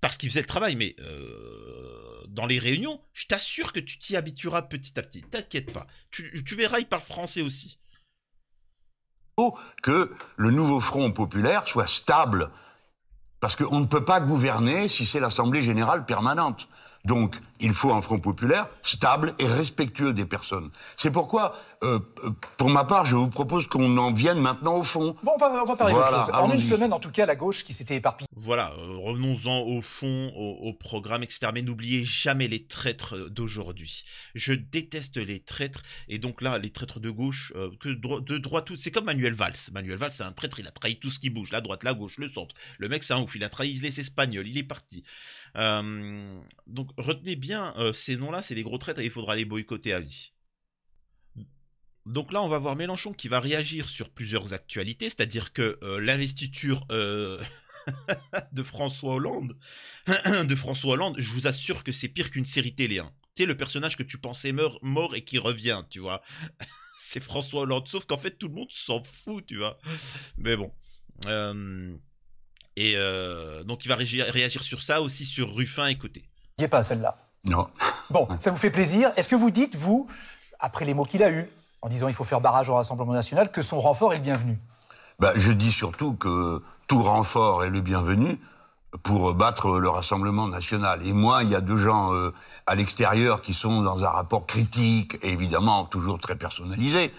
parce qu'ils faisaient le travail, mais dans les réunions, je t'assure que tu t'y habitueras petit à petit. T'inquiète pas. Tu, verras, il parle français aussi. Que le nouveau Front populaire soit stable. Parce qu'on ne peut pas gouverner si c'est l'Assemblée générale permanente. Donc, il faut un Front populaire stable et respectueux des personnes. C'est pourquoi, euh, euh, pour ma part, je vous propose qu'on en vienne maintenant au fond. on va, parler voilà, chose. En une semaine, en tout cas, la gauche qui s'était éparpillée. Voilà, euh, revenons-en au fond, au, programme, etc. Mais n'oubliez jamais les traîtres d'aujourd'hui. Je déteste les traîtres. Et donc là, les traîtres de gauche, de droite, c'est comme Manuel Valls. Manuel Valls, c'est un traître, il a trahi tout ce qui bouge. La droite, la gauche, le centre. Le mec, c'est un ouf, il a trahi les Espagnols, il est parti. donc retenez bien euh, ces noms-là, c'est des gros traîtres et il faudra les boycotter à vie. Donc là, on va voir Mélenchon qui va réagir sur plusieurs actualités, c'est-à-dire que euh, l'investiture euh, de François Hollande, de François Hollande, je vous assure que c'est pire qu'une série télé. Hein. Tu sais, le personnage que tu pensais mort et qui revient, tu vois. c'est François Hollande, sauf qu'en fait, tout le monde s'en fout, tu vois. Mais bon. et donc, il va réagir, sur ça, aussi sur Ruffin, écoutez. Il pas celle-là. Non. Bon, ça vous fait plaisir. Est-ce que vous dites, vous, après les mots qu'il a eus, en disant il faut faire barrage au Rassemblement national, que son renfort est le bienvenu ben, Je dis surtout que tout renfort est le bienvenu pour battre le Rassemblement national. Et moi, il y a deux gens euh, à l'extérieur qui sont dans un rapport critique, évidemment toujours très personnalisé.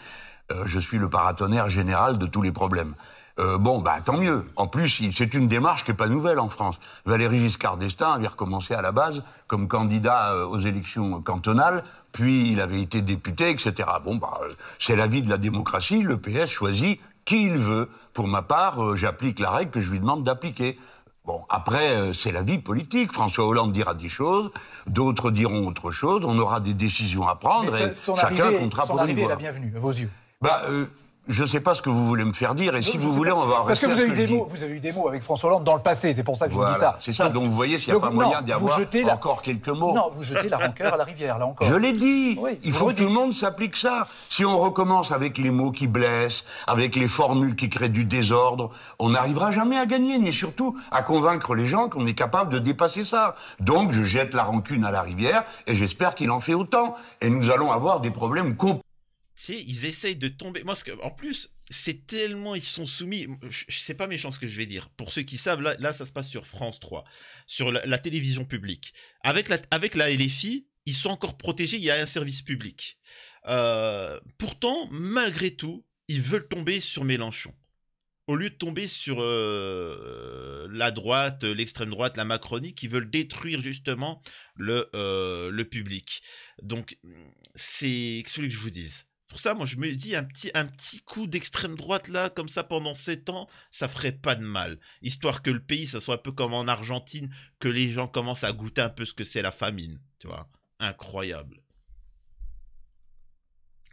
Euh, je suis le paratonnerre général de tous les problèmes. Euh, bon, bah tant mieux. En plus, c'est une démarche qui n'est pas nouvelle en France. Valéry Giscard d'Estaing avait recommencé à la base comme candidat euh, aux élections cantonales, puis il avait été député, etc. Bon, bah, euh, c'est la vie de la démocratie. Le PS choisit qui il veut. Pour ma part, j'applique la règle que je lui demande d'appliquer. Bon, après, c'est la vie politique. François Hollande dira des choses, d'autres diront autre chose. On aura des décisions à prendre et chacun son pour la bienvenue, à vos yeux. Bah, je ne sais pas ce que vous voulez me faire dire, et si vous voulez, en avoir. va Parce que, vous avez, eu des mots, vous avez eu des mots avec François Hollande dans le passé, c'est pour ça que je vous dis ça. C'est ça, donc, vous voyez s'il n'y a pas moyen d'y avoir encore quelques mots. Non, vous jetez la rancœur à la rivière, là encore. Je l'ai dit Il faut que tout le monde s'applique ça. Si on recommence avec les mots qui blessent, avec les formules qui créent du désordre, on n'arrivera jamais à gagner, ni surtout à convaincre les gens qu'on est capable de dépasser ça. Donc je jette la rancune à la rivière, et j'espère qu'il en fait autant. Et nous allons avoir des problèmes complets ils essayent de tomber. Moi, en plus, c'est tellement ils sont soumis. Je, sais pas méchant ce que je vais dire. Pour ceux qui savent, là, ça se passe sur France 3, sur la, télévision publique. Avec la, avec la LFI, ils sont encore protégés. Il y a un service public. Euh, pourtant, malgré tout, ils veulent tomber sur Mélenchon au lieu de tomber sur euh, la droite, l'extrême droite, la Macronie, qui veulent détruire justement le, euh, le public. Donc, c'est. Qu'est-ce que je vous dise pour ça, moi, je me dis un petit, un petit coup d'extrême droite là, comme ça pendant sept ans, ça ferait pas de mal. Histoire que le pays, ça soit un peu comme en Argentine, que les gens commencent à goûter un peu ce que c'est la famine. Tu vois Incroyable.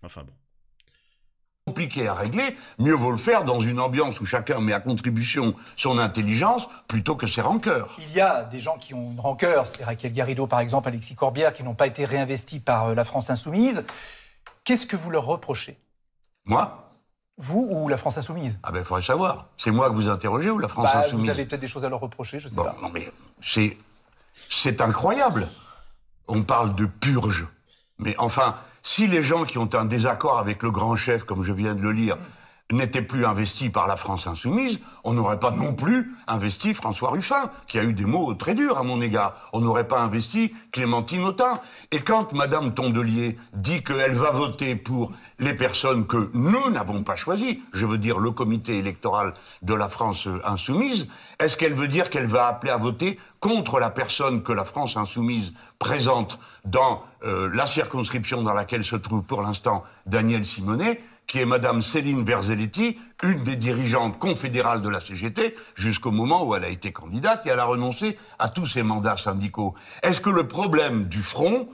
Enfin bon. Compliqué à régler, mieux vaut le faire dans une ambiance où chacun met à contribution son intelligence plutôt que ses rancœurs. Il y a des gens qui ont une rancœur, c'est Raquel Garrido par exemple, Alexis Corbière, qui n'ont pas été réinvestis par euh, la France Insoumise. Qu'est-ce que vous leur reprochez Moi vous ou la France insoumise Ah ben, il faudrait savoir. C'est moi que vous interrogez ou la France bah, insoumise Vous avez peut-être des choses à leur reprocher, je sais pas. Non mais c'est c'est incroyable. On parle de purge, mais enfin, si les gens qui ont un désaccord avec le grand chef, comme je viens de le lire, n'était plus investi par la France insoumise, on n'aurait pas non plus investi François Ruffin, qui a eu des mots très durs à mon égard. On n'aurait pas investi Clémentine Autain. Et quand Madame Tondelier dit qu'elle va voter pour les personnes que nous n'avons pas choisies, je veux dire le comité électoral de la France insoumise, est-ce qu'elle veut dire qu'elle va appeler à voter contre la personne que la France insoumise présente dans euh, la circonscription dans laquelle se trouve pour l'instant Daniel Simonet qui est Madame Céline Verzelletti, une des dirigeantes confédérales de la CGT, jusqu'au moment où elle a été candidate et elle a renoncé à tous ses mandats syndicaux. Est-ce que le problème du front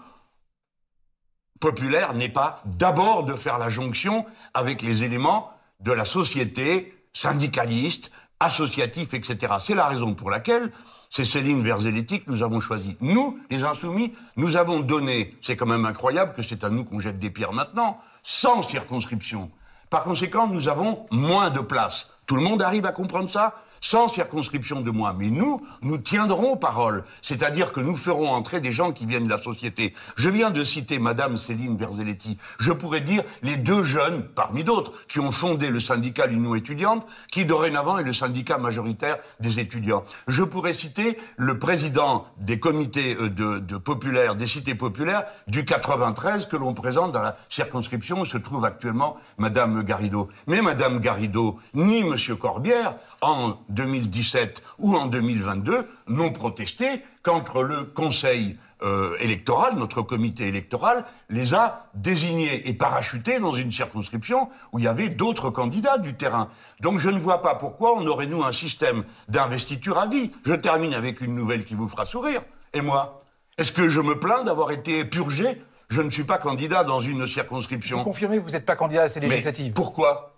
populaire n'est pas d'abord de faire la jonction avec les éléments de la société syndicaliste, associatif, etc. C'est la raison pour laquelle c'est Céline Verzelletti que nous avons choisi. Nous, les insoumis, nous avons donné, c'est quand même incroyable que c'est à nous qu'on jette des pierres maintenant, sans circonscription. Par conséquent, nous avons moins de place. Tout le monde arrive à comprendre ça sans circonscription de moi, Mais nous, nous tiendrons parole, c'est-à-dire que nous ferons entrer des gens qui viennent de la société. Je viens de citer Madame Céline Berzelletti. Je pourrais dire les deux jeunes, parmi d'autres, qui ont fondé le syndicat L'Union étudiante, qui dorénavant est le syndicat majoritaire des étudiants. Je pourrais citer le président des comités euh, de, populaires, des cités populaires du 93 que l'on présente dans la circonscription où se trouve actuellement Madame Garrido. Mais Madame Garrido, ni Monsieur Corbière en 2017 ou en 2022 n'ont protesté qu'entre le Conseil euh, électoral, notre comité électoral, les a désignés et parachutés dans une circonscription où il y avait d'autres candidats du terrain. Donc je ne vois pas pourquoi on aurait, nous, un système d'investiture à vie. Je termine avec une nouvelle qui vous fera sourire. Et moi Est-ce que je me plains d'avoir été purgé Je ne suis pas candidat dans une circonscription. Vous confirmez, vous n'êtes pas candidat à ces législatives. pourquoi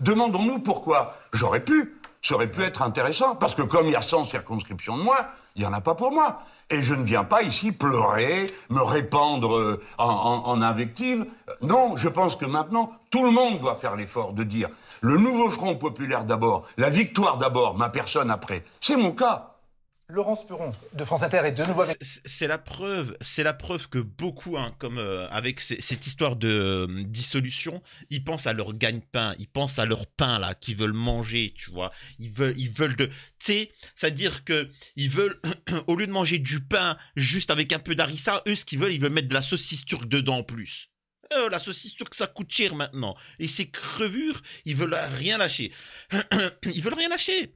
Demandons-nous pourquoi. J'aurais pu. Ça aurait pu être intéressant. Parce que comme il y a 100 circonscriptions de moi, il n'y en a pas pour moi. Et je ne viens pas ici pleurer, me répandre euh, en, en invective. Non, je pense que maintenant, tout le monde doit faire l'effort de dire le nouveau Front populaire d'abord, la victoire d'abord, ma personne après. C'est mon cas. Laurence Perron de France Inter est de nouveau C'est la preuve, c'est la preuve que beaucoup, hein, comme euh, avec cette histoire de euh, dissolution, ils pensent à leur gagne-pain, ils pensent à leur pain là qu'ils veulent manger, tu vois. Ils veulent, ils veulent de, tu c'est-à-dire que ils veulent au lieu de manger du pain juste avec un peu d'harissa, eux ce qu'ils veulent, ils veulent mettre de la saucisse turque dedans en plus. Euh, la saucisse turque, ça coûte cher maintenant. Et ces crevures, ils veulent rien lâcher. ils veulent rien lâcher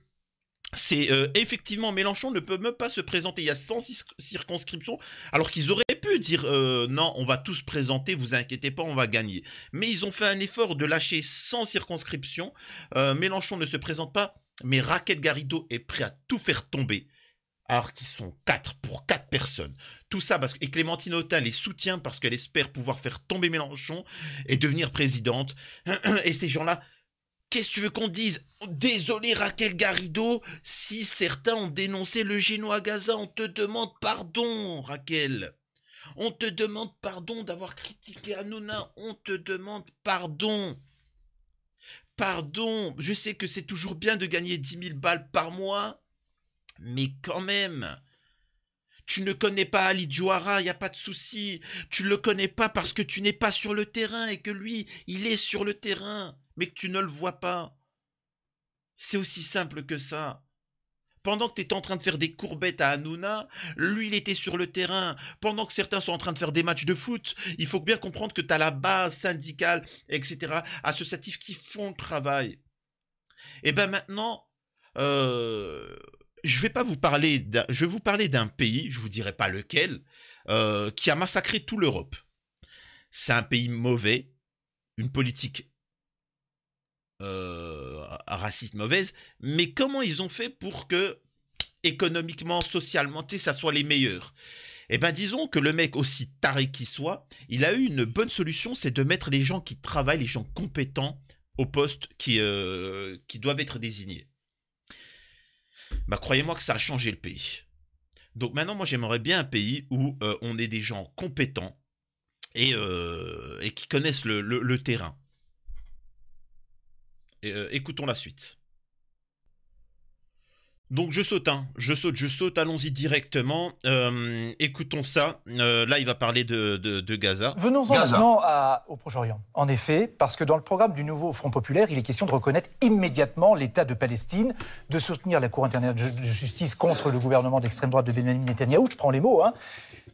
c'est euh, effectivement Mélenchon ne peut même pas se présenter. Il y a 106 circonscriptions, alors qu'ils auraient pu dire euh, non, on va tous présenter, vous inquiétez pas, on va gagner. Mais ils ont fait un effort de lâcher 100 circonscriptions. Euh, Mélenchon ne se présente pas, mais Raquel Garrido est prêt à tout faire tomber. Alors qu'ils sont 4 pour 4 personnes. Tout ça parce que. Et Clémentine Autain les soutient parce qu'elle espère pouvoir faire tomber Mélenchon et devenir présidente. Et ces gens-là Qu'est-ce que tu veux qu'on dise Désolé Raquel Garrido, si certains ont dénoncé le génois Gaza, on te demande pardon, Raquel. On te demande pardon d'avoir critiqué Hanouna, on te demande pardon. Pardon, je sais que c'est toujours bien de gagner 10 000 balles par mois, mais quand même, tu ne connais pas Ali Djouara, il n'y a pas de souci. Tu ne le connais pas parce que tu n'es pas sur le terrain et que lui, il est sur le terrain mais que tu ne le vois pas. C'est aussi simple que ça. Pendant que tu es en train de faire des courbettes à Hanouna, lui il était sur le terrain. Pendant que certains sont en train de faire des matchs de foot, il faut bien comprendre que tu as la base syndicale, etc., associatifs qui font le travail. Et eh ben maintenant, euh, je vais pas vous parler, je vais vous parler d'un pays, je vous dirai pas lequel, euh, qui a massacré toute l'Europe. C'est un pays mauvais, une politique euh, raciste mauvaise, mais comment ils ont fait pour que économiquement, socialement, ça soit les meilleurs Eh bien, disons que le mec, aussi taré qu'il soit, il a eu une bonne solution, c'est de mettre les gens qui travaillent, les gens compétents au poste qui, euh, qui doivent être désignés. Bah, croyez-moi que ça a changé le pays. Donc maintenant, moi, j'aimerais bien un pays où euh, on est des gens compétents et, qui connaissent le terrain. Euh, écoutons la suite. Donc je saute, hein. je saute, je saute, allons-y directement. Euh, écoutons ça. Euh, là, il va parler de, Gaza. Venons-en maintenant au Proche-Orient. En effet, parce que dans le programme du nouveau Front populaire, il est question de reconnaître immédiatement l'État de Palestine, de soutenir la Cour internationale de justice contre le gouvernement d'extrême droite de Benjamin Netanyahou, je prends les mots, hein.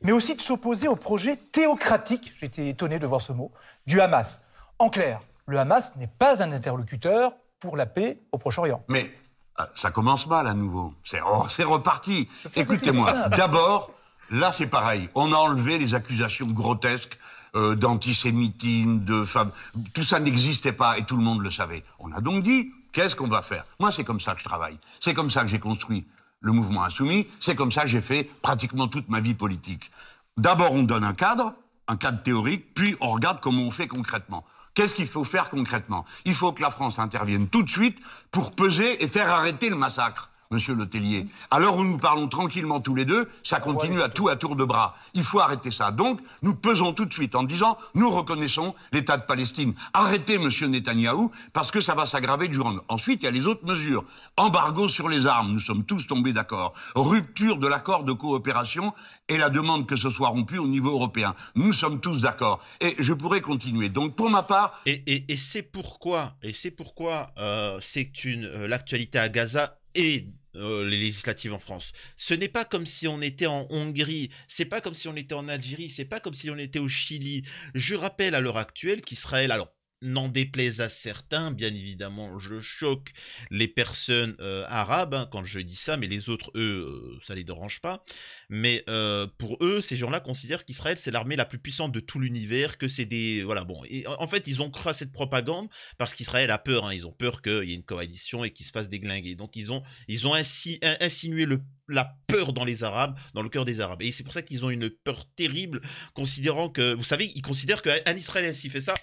mais aussi de s'opposer au projet théocratique, j'étais étonné de voir ce mot, du Hamas. En clair, le Hamas n'est pas un interlocuteur pour la paix au Proche-Orient. Mais ah, ça commence mal à nouveau. C'est oh, reparti. Écoutez-moi, d'abord, là c'est pareil. On a enlevé les accusations grotesques euh, d'antisémitisme, de femmes. Tout ça n'existait pas et tout le monde le savait. On a donc dit, qu'est-ce qu'on va faire Moi, c'est comme ça que je travaille. C'est comme ça que j'ai construit le mouvement insoumis. C'est comme ça que j'ai fait pratiquement toute ma vie politique. D'abord, on donne un cadre, un cadre théorique, puis on regarde comment on fait concrètement. Qu'est-ce qu'il faut faire concrètement Il faut que la France intervienne tout de suite pour peser et faire arrêter le massacre monsieur Le Tellier. alors où nous parlons tranquillement tous les deux, ça continue à tout à tour de bras. Il faut arrêter ça. Donc, nous pesons tout de suite en disant, nous reconnaissons l'État de Palestine. Arrêtez, monsieur Netanyahou, parce que ça va s'aggraver jour jour. Ensuite, il y a les autres mesures. Embargo sur les armes, nous sommes tous tombés d'accord. Rupture de l'accord de coopération et la demande que ce soit rompu au niveau européen. Nous sommes tous d'accord. Et je pourrais continuer. Donc, pour ma part... Et, c'est pourquoi, et c'est pourquoi euh, c'est une euh, l'actualité à Gaza est euh, les législatives en France. Ce n'est pas comme si on était en Hongrie, c'est pas comme si on était en Algérie, c'est pas comme si on était au Chili. Je rappelle à l'heure actuelle qu'Israël, alors n'en déplaise à certains, bien évidemment, je choque les personnes euh, arabes hein, quand je dis ça, mais les autres, eux, euh, ça les dérange pas. Mais euh, pour eux, ces gens-là considèrent qu'Israël, c'est l'armée la plus puissante de tout l'univers, que c'est des... Voilà, bon. Et, en fait, ils ont cru à cette propagande parce qu'Israël a peur. Hein, ils ont peur qu'il y ait une coalition et qu'ils se fasse déglinguer. Donc, ils ont, ils ont ainsi, insinué la peur dans les Arabes, dans le cœur des Arabes. Et c'est pour ça qu'ils ont une peur terrible, considérant que, vous savez, ils considèrent qu'un Israélien ainsi fait ça,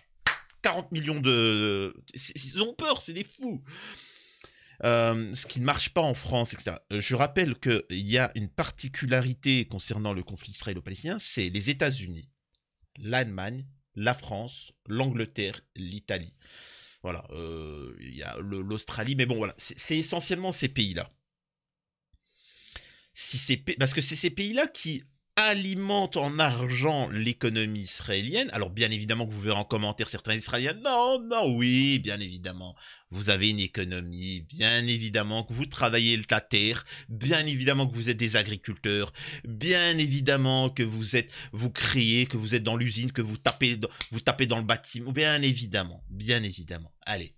40 millions de... Ils ont peur, c'est des fous. Euh, ce qui ne marche pas en France, etc. Euh, je rappelle qu'il y a une particularité concernant le conflit israélo-palestinien, c'est les États-Unis, l'Allemagne, la France, l'Angleterre, l'Italie. Voilà, euh, il y a l'Australie, mais bon, voilà, c'est essentiellement ces pays-là. Si parce que c'est ces pays-là qui alimente en argent l'économie israélienne. Alors bien évidemment que vous verrez en commentaire certains Israéliens, non, non, oui, bien évidemment, vous avez une économie, bien évidemment que vous travaillez la terre, bien évidemment que vous êtes des agriculteurs, bien évidemment que vous êtes, vous créez, que vous êtes dans l'usine, que vous tapez, vous tapez dans le bâtiment, bien évidemment, bien évidemment. Allez,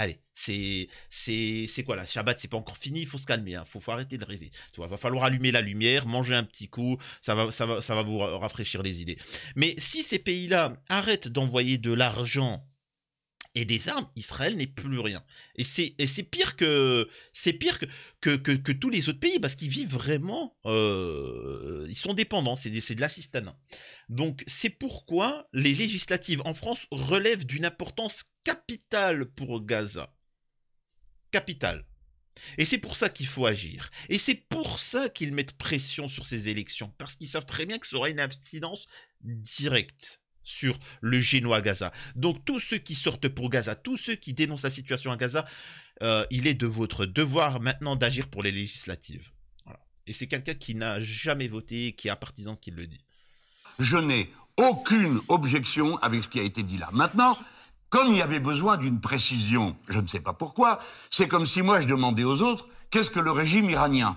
allez, c'est c'est quoi là Shabbat, c'est pas encore fini, il faut se calmer, il hein. faut, arrêter de rêver. il va falloir allumer la lumière, manger un petit coup, ça va ça va ça va vous rafraîchir les idées. Mais si ces pays-là arrêtent d'envoyer de l'argent et des armes, Israël n'est plus rien. Et c'est pire que c'est pire que que, tous les autres pays parce qu'ils vivent vraiment, euh, ils sont dépendants, c'est de l'assistanat. Donc c'est pourquoi les législatives en France relèvent d'une importance capitale pour Gaza, capitale. Et c'est pour ça qu'il faut agir. Et c'est pour ça qu'ils mettent pression sur ces élections, parce qu'ils savent très bien que ça aura une incidence directe sur le génocide à Gaza. Donc tous ceux qui sortent pour Gaza, tous ceux qui dénoncent la situation à Gaza, euh, il est de votre devoir maintenant d'agir pour les législatives. Et c'est quelqu'un qui n'a jamais voté, qui est un partisan qui le dit. Je n'ai aucune objection avec ce qui a été dit là. Maintenant, comme il y avait besoin d'une précision, je ne sais pas pourquoi, c'est comme si moi je demandais aux autres, qu'est-ce que le régime iranien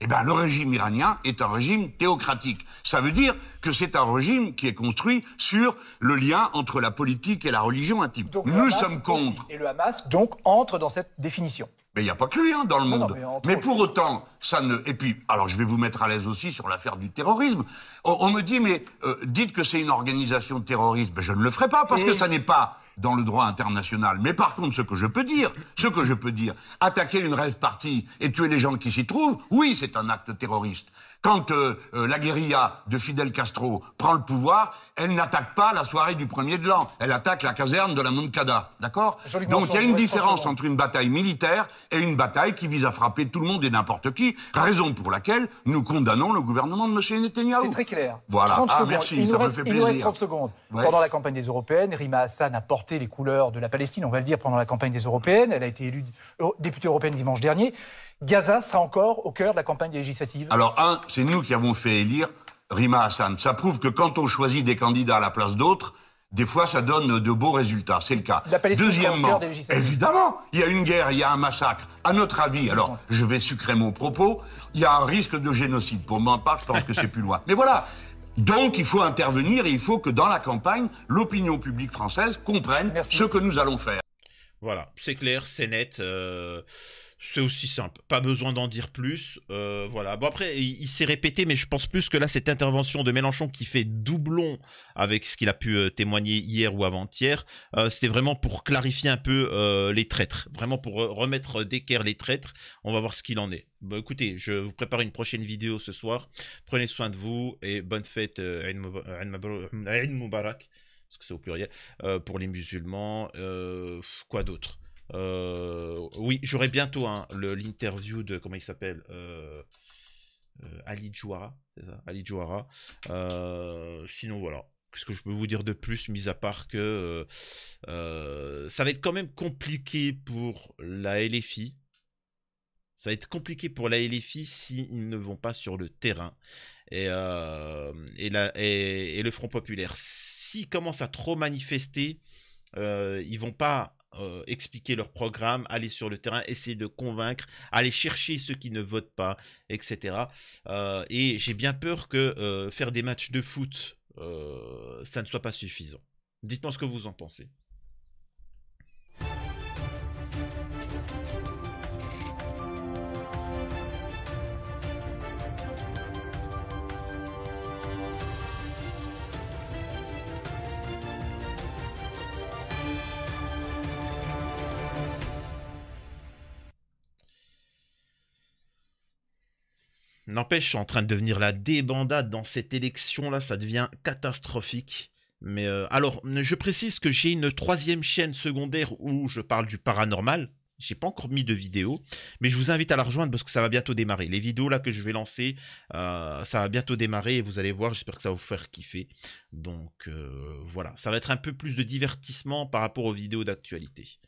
eh bien, le régime iranien est un régime théocratique. Ça veut dire que c'est un régime qui est construit sur le lien entre la politique et la religion intime. Nous sommes contre. Et le Hamas, donc, entre dans cette définition. Mais il n'y a pas que lui hein, dans le monde. mais, pour autant, ça ne. Et puis, alors je vais vous mettre à l'aise aussi sur l'affaire du terrorisme. On, me dit, mais euh, dites que c'est une organisation terroriste. Ben, je ne le ferai pas parce que ça n'est pas dans le droit international. Mais par contre, ce que je peux dire, ce que je peux dire, attaquer une rêve partie et tuer les gens qui s'y trouvent, oui, c'est un acte terroriste. Quand euh, euh, la guérilla de Fidel Castro prend le pouvoir, elle n'attaque pas la soirée du 1er de l'an, elle attaque la caserne de la Moncada, d'accord Donc il y a une différence entre une bataille militaire et une bataille qui vise à frapper tout le monde et n'importe qui, raison pour laquelle nous condamnons le gouvernement de M. Netanyahu. C'est très clair. Voilà, ah, merci, il nous reste 30 secondes. Pendant la campagne des Européennes, Rima Hassan a porté les couleurs de la Palestine, on va le dire, pendant la campagne des Européennes, elle a été élue euh, députée européenne dimanche dernier. Gaza sera encore au cœur de la campagne législative Alors, un, c'est nous qui avons fait élire Rima Hassan. Ça prouve que quand on choisit des candidats à la place d'autres, des fois, ça donne de beaux résultats. C'est le cas. La Deuxièmement, évidemment, il y a une guerre, il y a un massacre. À notre avis, alors, je vais sucrer mon propos, il y a un risque de génocide. Pour m'en part, je pense que c'est plus loin. Mais voilà. Donc, il faut intervenir et il faut que dans la campagne, l'opinion publique française comprenne ce que nous allons faire. Voilà. C'est clair, c'est net. Euh, c'est aussi simple, pas besoin d'en dire plus. Euh, voilà. Bon après, il, s'est répété, mais je pense plus que là, cette intervention de Mélenchon qui fait doublon avec ce qu'il a pu euh, témoigner hier ou avant-hier, euh, c'était vraiment pour clarifier un peu les traîtres, vraiment pour remettre d'équerre les traîtres. On va voir ce qu'il en est. Bon, écoutez, je vous prépare une prochaine vidéo ce soir. Prenez soin de vous et bonne fête, Aïd Moubarak, parce que c'est au pluriel, pour les musulmans. quoi d'autre euh, oui, j'aurai bientôt hein, l'interview de, comment il s'appelle euh, euh, Ali Jouara, Ali sinon, voilà. Qu'est-ce que je peux vous dire de plus, mis à part que ça va être quand même compliqué pour la LFI. Ça va être compliqué pour la LFI s'ils ne vont pas sur le terrain. Et, et, le Front Populaire, s'ils commencent à trop manifester, euh, ils vont pas euh, expliquer leur programme, aller sur le terrain, essayer de convaincre, aller chercher ceux qui ne votent pas, etc. Euh, et j'ai bien peur que euh, faire des matchs de foot, ça ne soit pas suffisant. Dites-moi ce que vous en pensez. N'empêche, je suis en train de devenir la débandade dans cette élection-là, ça devient catastrophique. Mais euh, alors, je précise que j'ai une troisième chaîne secondaire où je parle du paranormal. J'ai pas encore mis de vidéo, mais je vous invite à la rejoindre parce que ça va bientôt démarrer. Les vidéos là que je vais lancer, euh, ça va bientôt démarrer et vous allez voir, j'espère que ça va vous faire kiffer. Donc euh, voilà, ça va être un peu plus de divertissement par rapport aux vidéos d'actualité.